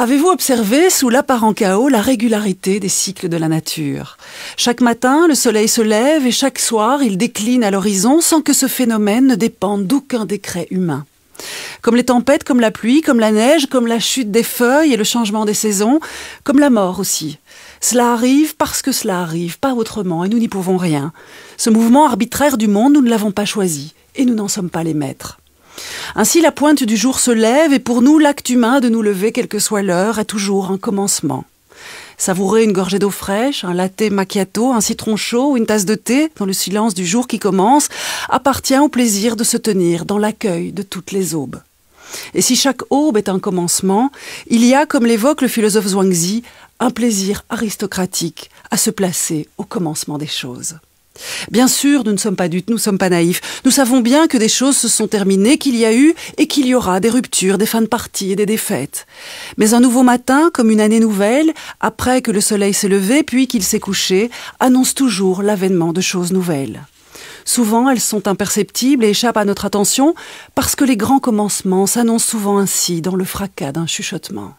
Avez-vous observé sous l'apparent chaos la régularité des cycles de la nature Chaque matin, le soleil se lève et chaque soir, il décline à l'horizon sans que ce phénomène ne dépende d'aucun décret humain. Comme les tempêtes, comme la pluie, comme la neige, comme la chute des feuilles et le changement des saisons, comme la mort aussi. Cela arrive parce que cela arrive, pas autrement, et nous n'y pouvons rien. Ce mouvement arbitraire du monde, nous ne l'avons pas choisi, et nous n'en sommes pas les maîtres. Ainsi la pointe du jour se lève et pour nous l'acte humain de nous lever quelle que soit l'heure est toujours un commencement. Savourer une gorgée d'eau fraîche, un latte macchiato, un citron chaud ou une tasse de thé dans le silence du jour qui commence appartient au plaisir de se tenir dans l'accueil de toutes les aubes. Et si chaque aube est un commencement, il y a, comme l'évoque le philosophe Zhuangzi, un plaisir aristocratique à se placer au commencement des choses. Bien sûr, nous ne sommes pas dupes, nous ne sommes pas naïfs. Nous savons bien que des choses se sont terminées, qu'il y a eu et qu'il y aura des ruptures, des fins de partie et des défaites. Mais un nouveau matin, comme une année nouvelle, après que le soleil s'est levé puis qu'il s'est couché, annonce toujours l'avènement de choses nouvelles. Souvent, elles sont imperceptibles et échappent à notre attention parce que les grands commencements s'annoncent souvent ainsi dans le fracas d'un chuchotement.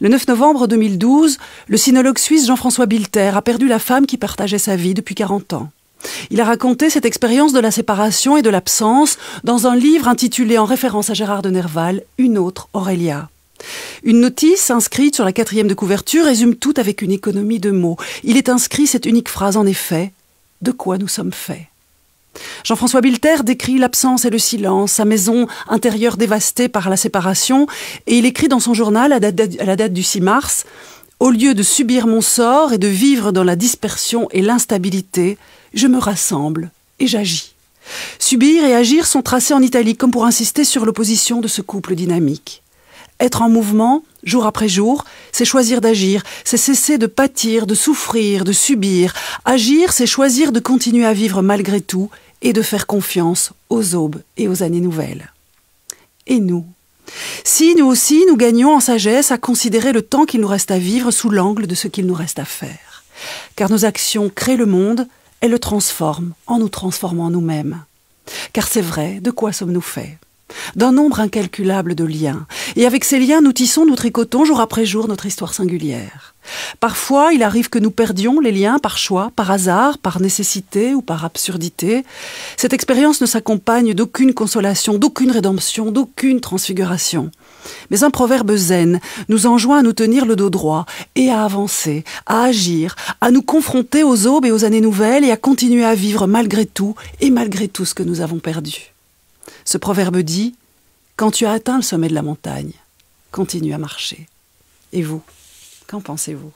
Le 9 novembre 2012, le sinologue suisse Jean-François Bilter a perdu la femme qui partageait sa vie depuis 40 ans. Il a raconté cette expérience de la séparation et de l'absence dans un livre intitulé en référence à Gérard de Nerval, Une autre Aurélia. Une notice inscrite sur la quatrième de couverture résume tout avec une économie de mots. Il est inscrit cette unique phrase en effet, De quoi nous sommes faits Jean-François Bilter décrit l'absence et le silence, sa maison intérieure dévastée par la séparation, et il écrit dans son journal à la date du 6 mars Au lieu de subir mon sort et de vivre dans la dispersion et l'instabilité, je me rassemble et j'agis. Subir et agir sont tracés en Italie comme pour insister sur l'opposition de ce couple dynamique. Être en mouvement, jour après jour, c'est choisir d'agir, c'est cesser de pâtir, de souffrir, de subir. Agir, c'est choisir de continuer à vivre malgré tout et de faire confiance aux aubes et aux années nouvelles. Et nous Si nous aussi nous gagnons en sagesse à considérer le temps qu'il nous reste à vivre sous l'angle de ce qu'il nous reste à faire. Car nos actions créent le monde, et le transforment en nous transformant nous-mêmes. Car c'est vrai, de quoi sommes-nous faits d'un nombre incalculable de liens. Et avec ces liens, nous tissons, nous tricotons jour après jour notre histoire singulière. Parfois, il arrive que nous perdions les liens par choix, par hasard, par nécessité ou par absurdité. Cette expérience ne s'accompagne d'aucune consolation, d'aucune rédemption, d'aucune transfiguration. Mais un proverbe zen nous enjoint à nous tenir le dos droit et à avancer, à agir, à nous confronter aux aubes et aux années nouvelles et à continuer à vivre malgré tout et malgré tout ce que nous avons perdu. Ce proverbe dit Quand tu as atteint le sommet de la montagne, continue à marcher. Et vous, qu'en pensez-vous